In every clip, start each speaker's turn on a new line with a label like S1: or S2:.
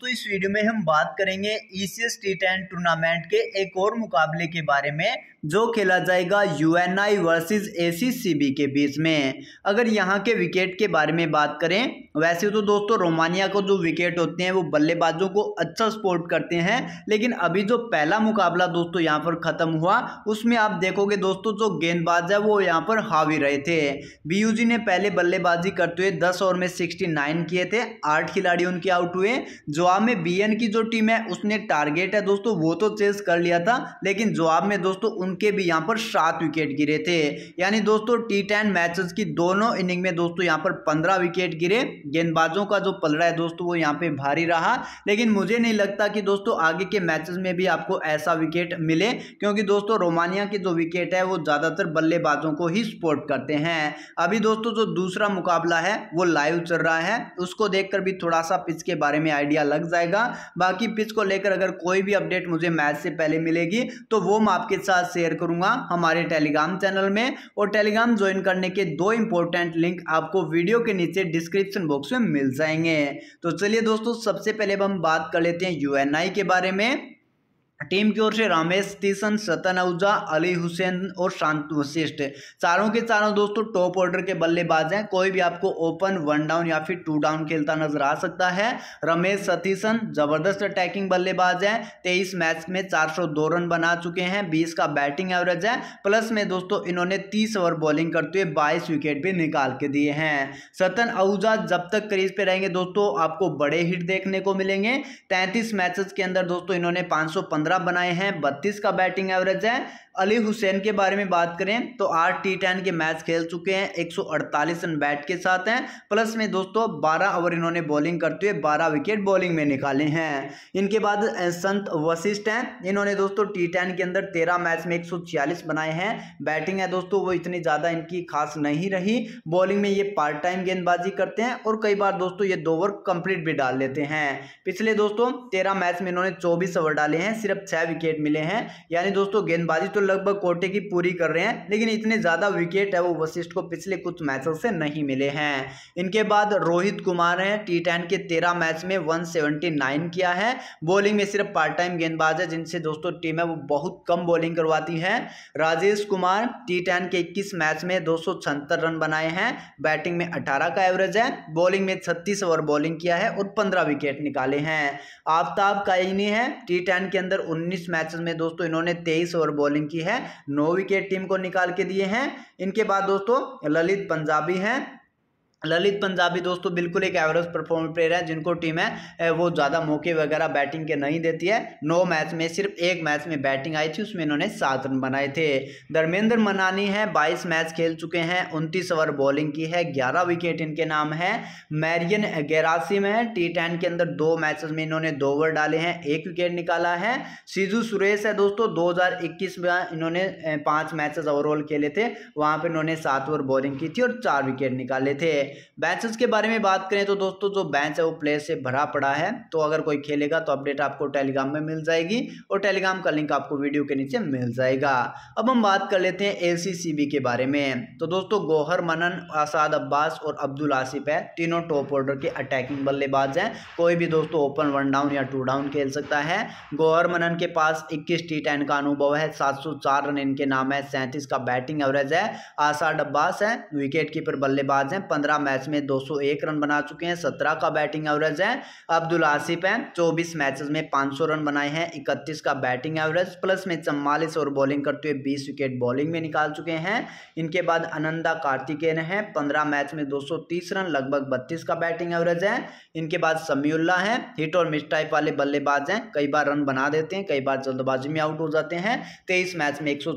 S1: दोस्तों इस वीडियो में हम बात करेंगे ईसीएस टी टेन टूर्नामेंट के एक और मुकाबले के बारे में जो खेला जाएगा U N I versus A के बीच में अगर यहाँ के विकेट के बारे में बात करें वैसे तो दोस्तों रोमानिया को जो विकेट होते हैं वो बल्लेबाजों को अच्छा सपोर्ट करते हैं लेकिन अभी जो पहला मुकाबला दोस्तों यहाँ पर ख़त्म हुआ उसमें आप देखोगे दोस्तों जो गेंदबाज है वो यहाँ पर हावी रहे थे बी ने पहले बल्लेबाजी करते हुए दस ओवर में सिक्सटी किए थे आठ खिलाड़ी उनके आउट हुए जो जवाब में बी की जो टीम है उसने टारगेट है दोस्तों वो तो चेस कर लिया था लेकिन जवाब में दोस्तों उनके भी यहाँ पर सात विकेट गिरे थे यानी दोस्तों टी टेन मैचेस की दोनों इनिंग में दोस्तों यहाँ पर पंद्रह विकेट गिरे गेंदबाजों का जो पलड़ा है दोस्तों वो यहाँ पे भारी रहा लेकिन मुझे नहीं लगता कि दोस्तों आगे के मैचेस में भी आपको ऐसा विकेट मिले क्योंकि दोस्तों रोमानिया के जो विकेट है वो ज़्यादातर बल्लेबाजों को ही सपोर्ट करते हैं अभी दोस्तों जो दूसरा मुकाबला है वो लाइव चल रहा है उसको देखकर भी थोड़ा सा पिच के बारे में आइडिया लग लग जाएगा बाकी पिच को लेकर अगर कोई भी अपडेट मुझे मैच से पहले मिलेगी तो वो मैं आपके साथ शेयर करूंगा हमारे टेलीग्राम चैनल में और टेलीग्राम ज्वाइन करने के दो इंपॉर्टेंट लिंक आपको वीडियो के नीचे डिस्क्रिप्शन बॉक्स में मिल जाएंगे तो चलिए दोस्तों सबसे पहले हम बात कर लेते हैं यूएनआई के बारे में टीम की ओर से रामेश तीसन अहुजा अली हुसैन और शांत वशिष्ठ चारों के चारों दोस्तों टॉप ऑर्डर के बल्लेबाज हैं कोई भी आपको ओपन वन डाउन या फिर टू डाउन खेलता नजर आ सकता है रमेश सतीसन जबरदस्त अटैकिंग बल्लेबाज हैं तेईस मैच में 402 रन बना चुके हैं बीस का बैटिंग एवरेज है प्लस में दोस्तों इन्होंने तीस ओवर बॉलिंग करते हुए बाईस विकेट भी निकाल के दिए हैं सतन आहूजा जब तक क्रीज पे रहेंगे दोस्तों आपको बड़े हिट देखने को मिलेंगे तैंतीस मैचेस के अंदर दोस्तों इन्होंने पाँच पंद्रह बनाए हैं बत्तीस का बैटिंग एवरेज है अली हुसैन के बारे में बात करें तो आठ टी टेन के मैच खेल चुके हैं 148 रन बैट के साथ हैं प्लस में दोस्तों 12 ओवर इन्होंने बॉलिंग करते हुए 12 विकेट बॉलिंग में निकाले हैं इनके बाद संत वशिष्ठ हैं इन्होंने दोस्तों टी टेन के अंदर 13 मैच में 146 बनाए हैं बैटिंग है दोस्तों वो इतनी ज़्यादा इनकी खास नहीं रही बॉलिंग में ये पार्ट टाइम गेंदबाजी करते हैं और कई बार दोस्तों ये दो ओवर कंप्लीट भी डाल लेते हैं पिछले दोस्तों तेरह मैच में इन्होंने चौबीस ओवर डाले हैं सिर्फ छः विकेट मिले हैं यानी दोस्तों गेंदबाजी तो लगभग कोटे की पूरी कर रहे हैं लेकिन इतने ज़्यादा विकेट है वो वशिष्ठ को पिछले कुछ मैचों से नहीं मिले हैं इनके बाद रोहित कुमार हैं टी टेन के तेरह मैच में वन सेवेंटी नाइन किया है बॉलिंग में सिर्फ पार्ट टाइम गेंदबाज है जिनसे दोस्तों टीम है वो बहुत कम बॉलिंग करवाती है राजेश कुमार टी टेन के इक्कीस मैच में दो रन बनाए हैं बैटिंग में अठारह का एवरेज है बॉलिंग में छत्तीस ओवर बॉलिंग किया है और पंद्रह विकेट निकाले हैं आफ्ताब काइनी है टी टेन के अंदर उन्नीस मैच में दोस्तों इन्होंने तेईस ओवर बॉलिंग की की है नौ विकेट टीम को निकाल के दिए हैं इनके बाद दोस्तों ललित पंजाबी हैं ललित पंजाबी दोस्तों बिल्कुल एक एवरेज परफॉर्मर प्लेयर है जिनको टीम है वो ज़्यादा मौके वगैरह बैटिंग के नहीं देती है नौ मैच में सिर्फ एक मैच में बैटिंग आई थी उसमें इन्होंने सात रन बनाए थे धर्मेंद्र मनानी है बाईस मैच खेल चुके हैं उनतीस ओवर बॉलिंग की है ग्यारह विकेट इनके नाम है मैरियन गैरासिम है टी टेन के अंदर दो मैच में इन्होंने दो ओवर डाले हैं एक विकेट निकाला है सीजू सुरेश है दोस्तों दो में इन्होंने पाँच मैचेज ओवरऑल खेले थे वहाँ पर इन्होंने सात ओवर बॉलिंग की थी और चार विकेट निकाले थे बैचेस के बारे में बात करें तो दोस्तों जो बैच है वो प्ले से भरा पड़ा है तो अगर कोई खेलेगा तो अपडेट आपको टेलीग्राम में मिल जाएगी और टेलीग्राम का लिंक आपको वीडियो के नीचे मिल जाएगा अब हम बात कर लेते हैं ए के बारे में तो दोस्तों गोहर मनन आसाद अब्बास और अब्दुल आसिफ है तीनों टॉप ऑर्डर के अटैकिंग बल्लेबाज हैं कोई भी दोस्तों ओपन वन डाउन या टू डाउन खेल सकता है गोहर मनन के पास इक्कीस टी का अनुभव है सात रन इनके नाम है सैंतीस का बैटिंग एवरेज है आसाद अब्बास है विकेट कीपर बल्लेबाज हैं पंद्रह बारह मैच में 201 रन बना चुके हैं सत्रह का बैटिंग एवरेज है अब्दुल आसिफ है चौबीस मैचेस में 500 रन बनाए हैं इकतीस का बैटिंग एवरेज प्लस में चम्वालीस और बॉलिंग करते हुए बीस विकेट बॉलिंग में निकाल चुके हैं इनके बाद अनंदा कार्तिकेन है पंद्रह मैच में 230 रन लगभग बत्तीस का बैटिंग एवरेज है इनके बाद समीउल्ला है हिट और मिस टाइप वाले बल्लेबाज हैं कई बार रन बना देते हैं कई बार जल्दबाजी में आउट हो जाते हैं तेईस मैच में एक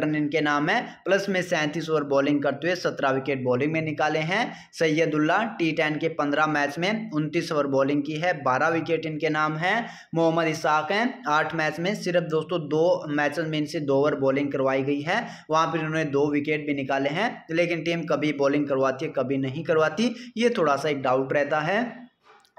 S1: रन इनके नाम है प्लस में सैंतीस ओवर बॉलिंग करते हुए सत्रह विकेट बॉलिंग में निकाले हैं सैयदुल्ला टी टेन के पंद्रह मैच में उनतीस ओवर बॉलिंग की है बारह विकेट इनके नाम है मोहम्मद इसाक हैं आठ मैच में सिर्फ दोस्तों दो मैच में इनसे दो ओवर बॉलिंग करवाई गई है वहाँ पर इन्होंने दो विकेट भी निकाले हैं लेकिन टीम कभी बॉलिंग करवाती है कभी नहीं करवाती ये थोड़ा सा एक डाउट रहता है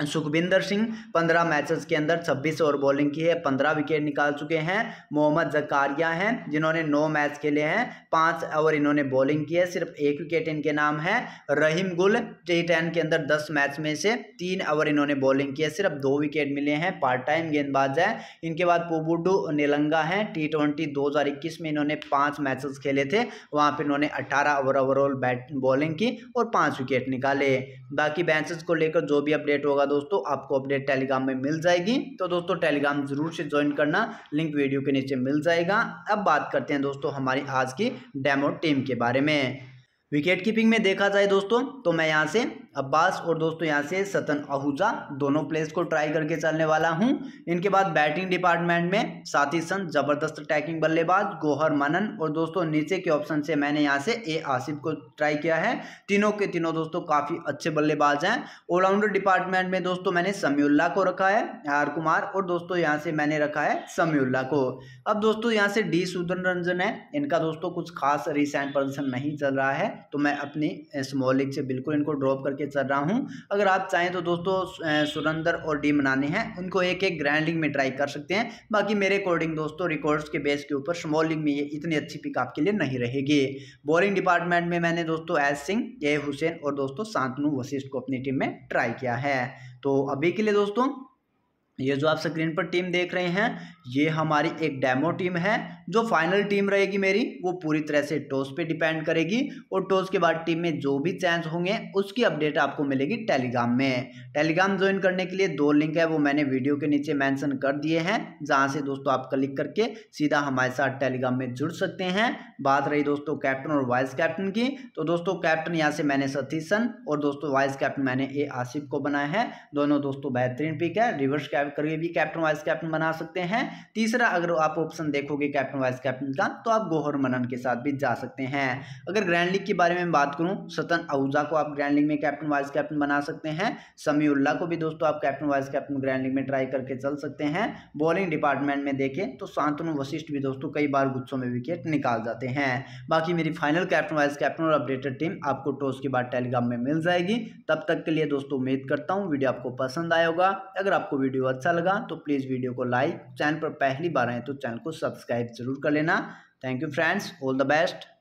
S1: सुखविंदर सिंह पंद्रह मैचेस के अंदर छब्बीस ओवर बॉलिंग की है पंद्रह विकेट निकाल चुके हैं मोहम्मद जकारिया हैं जिन्होंने नौ मैच खेले हैं पाँच ओवर इन्होंने बॉलिंग की है सिर्फ एक विकेट इनके नाम है रहीम गुल टी टेन के अंदर दस मैच में से तीन ओवर इन्होंने बॉलिंग की है सिर्फ दो विकेट मिले हैं पार्ट टाइम गेंदबाज है इनके बाद पुबुडू निलंगा हैं टी ट्वेंटी दो हजार इक्कीस में इन्होंने पाँच मैचेस खेले थे वहाँ पर इन्होंने अट्ठारह ओवर ओवरऑल बैट बॉलिंग की और पाँच विकेट निकाले बाकी बैचेस को लेकर जो भी अपडेट होगा दोस्तों आपको अपडेट टेलीग्राम में मिल जाएगी तो दोस्तों टेलीग्राम जरूर से ज्वाइन करना लिंक वीडियो के नीचे मिल जाएगा अब बात करते हैं दोस्तों हमारी आज की डेमो टीम के बारे में विकेट कीपिंग में देखा जाए दोस्तों तो मैं यहाँ से अब्बास और दोस्तों यहाँ से सतन आहूजा दोनों प्लेयर्स को ट्राई करके चलने वाला हूँ इनके बाद बैटिंग डिपार्टमेंट में साथी संत ज़बरदस्त अटैकिंग बल्लेबाज गोहर मनन और दोस्तों नीचे के ऑप्शन से मैंने यहाँ से ए आसिफ को ट्राई किया है तीनों के तीनों दोस्तों काफ़ी अच्छे बल्लेबाज हैं ऑलराउंडर डिपार्टमेंट में दोस्तों मैंने समीउल्ला को रखा है आर कुमार और दोस्तों यहाँ से मैंने रखा है समीउल्ला को अब दोस्तों यहाँ से डी सुदन रंजन है इनका दोस्तों कुछ खास रिसेंट प्रदर्शन नहीं चल रहा है तो मैं अपनी स्मॉल लीग से बिल्कुल इनको ड्रॉप करके करके चल रहा हूँ अगर आप चाहें तो दोस्तों सुरंदर और डी मनाने हैं उनको एक एक ग्रैंड लिंग में ट्राई कर सकते हैं बाकी मेरे अकॉर्डिंग दोस्तों रिकॉर्ड्स के बेस के ऊपर स्मॉल लिंग में ये इतनी अच्छी पिक आपके लिए नहीं रहेगी बॉलिंग डिपार्टमेंट में मैंने दोस्तों एस सिंह जय हुसैन और दोस्तों शांतनु वशिष्ठ को अपनी टीम में ट्राई किया है तो अभी के लिए दोस्तों ये जो आप स्क्रीन पर टीम देख रहे हैं ये हमारी एक डेमो टीम है जो फाइनल टीम रहेगी मेरी वो पूरी तरह से टॉस पे डिपेंड करेगी और टॉस के बाद टीम में जो भी चेंज होंगे उसकी अपडेट आपको मिलेगी टेलीग्राम में टेलीग्राम ज्वाइन करने के लिए दो लिंक है वो मैंने वीडियो के नीचे मैंशन कर दिए हैं जहाँ से दोस्तों आप क्लिक करके सीधा हमारे साथ टेलीग्राम में जुड़ सकते हैं बात रही दोस्तों कैप्टन और वाइस कैप्टन की तो दोस्तों कैप्टन यहाँ से मैंने सतीश सन और दोस्तों वाइस कैप्टन मैंने ए आसिफ को बनाया है दोनों दोस्तों बेहतरीन पिक है रिवर्स कैप्टन कभी भी कैप्टन वाइस कैप्टन बना सकते हैं तीसरा अगर आप ऑप्शन देखोगे कैप्टन वाइस कैप्टन का तो आप गोहर मनन के साथ भी जा सकते हैं अगर ग्रैंड लीग के बारे में बात करूँ सतन आहूजा को आप ग्रैंड लीग में कैप्टन वाइस कैप्टन बना सकते हैं समीउल्ला को भी दोस्तों आप captain vice captain grand league में ट्राई करके चल सकते हैं बॉलिंग डिपार्टमेंट में देखें तो शांतनु वशिष्ठ भी दोस्तों कई बार गुस्सों में विकेट निकाल जाते हैं बाकी मेरी फाइनल कैप्टन वाइस कैप्टन और अपडेटेड टीम आपको टॉस के बाद टेलीग्राम में मिल जाएगी तब तक के लिए दोस्तों उम्मीद करता हूँ वीडियो आपको पसंद आया होगा अगर आपको वीडियो अच्छा लगा तो प्लीज़ वीडियो को लाइक चैनल पर पहली बार आए तो चैनल को सब्सक्राइब जरूर कर लेना thank you friends all the best